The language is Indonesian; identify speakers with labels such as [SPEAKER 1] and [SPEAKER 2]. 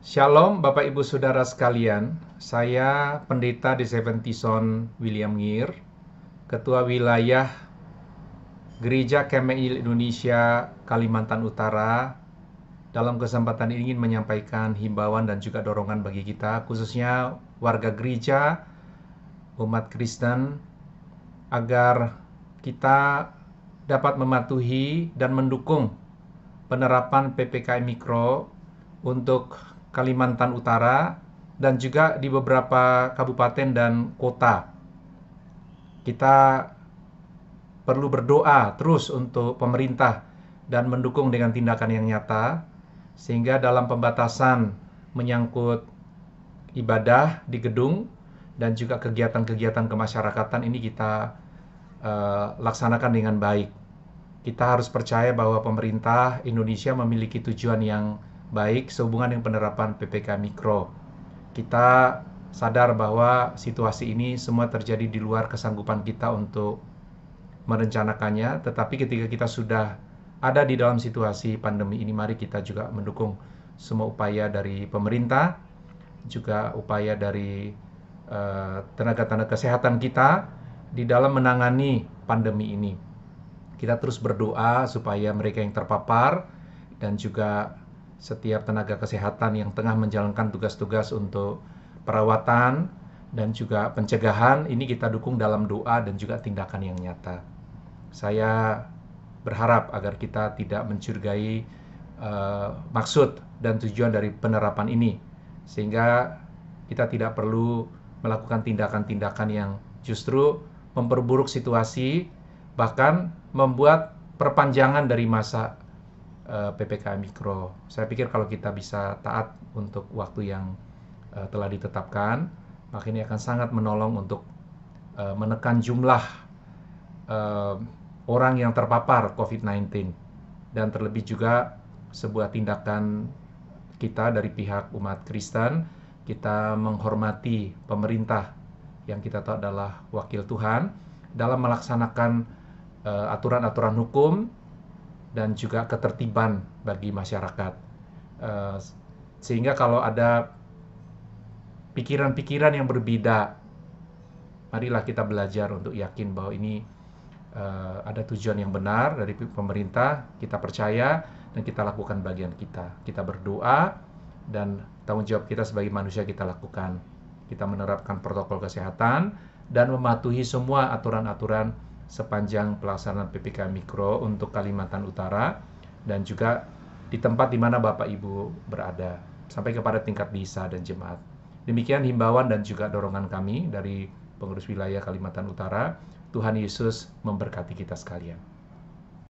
[SPEAKER 1] Shalom Bapak Ibu Saudara sekalian, saya Pendeta di Son William Ngir, Ketua Wilayah Gereja KMI Indonesia Kalimantan Utara. Dalam kesempatan ini ingin menyampaikan himbauan dan juga dorongan bagi kita, khususnya warga gereja, umat Kristen, agar kita dapat mematuhi dan mendukung penerapan PPKM Mikro untuk Kalimantan Utara, dan juga di beberapa kabupaten dan kota. Kita perlu berdoa terus untuk pemerintah dan mendukung dengan tindakan yang nyata, sehingga dalam pembatasan menyangkut ibadah di gedung dan juga kegiatan-kegiatan kemasyarakatan ini kita uh, laksanakan dengan baik. Kita harus percaya bahwa pemerintah Indonesia memiliki tujuan yang baik sehubungan dengan penerapan PPK Mikro. Kita sadar bahwa situasi ini semua terjadi di luar kesanggupan kita untuk merencanakannya, tetapi ketika kita sudah ada di dalam situasi pandemi ini, mari kita juga mendukung semua upaya dari pemerintah, juga upaya dari eh, tenaga-tenaga kesehatan kita di dalam menangani pandemi ini. Kita terus berdoa supaya mereka yang terpapar dan juga setiap tenaga kesehatan yang tengah menjalankan tugas-tugas untuk perawatan dan juga pencegahan ini kita dukung dalam doa dan juga tindakan yang nyata. Saya berharap agar kita tidak mencurigai uh, maksud dan tujuan dari penerapan ini sehingga kita tidak perlu melakukan tindakan-tindakan yang justru memperburuk situasi bahkan membuat perpanjangan dari masa Eh, PPKM mikro. Saya pikir kalau kita bisa taat untuk waktu yang uh, telah ditetapkan, maka ini akan sangat menolong untuk uh, menekan jumlah uh, orang yang terpapar COVID-19 dan terlebih juga sebuah tindakan kita dari pihak umat Kristen kita menghormati pemerintah yang kita tahu adalah wakil Tuhan dalam melaksanakan aturan-aturan uh, aturan -aturan hukum dan juga ketertiban bagi masyarakat. Eh, sehingga kalau ada pikiran-pikiran yang berbeda, marilah kita belajar untuk yakin bahwa ini eh, ada tujuan yang benar dari pemerintah, kita percaya dan kita lakukan bagian kita. Kita berdoa dan tanggung jawab kita sebagai manusia kita lakukan. Kita menerapkan protokol kesehatan dan mematuhi semua aturan-aturan sepanjang pelaksanaan PPK Mikro untuk Kalimantan Utara dan juga di tempat di mana Bapak Ibu berada sampai kepada tingkat desa dan jemaat. Demikian himbauan dan juga dorongan kami dari pengurus wilayah Kalimantan Utara. Tuhan Yesus memberkati kita sekalian.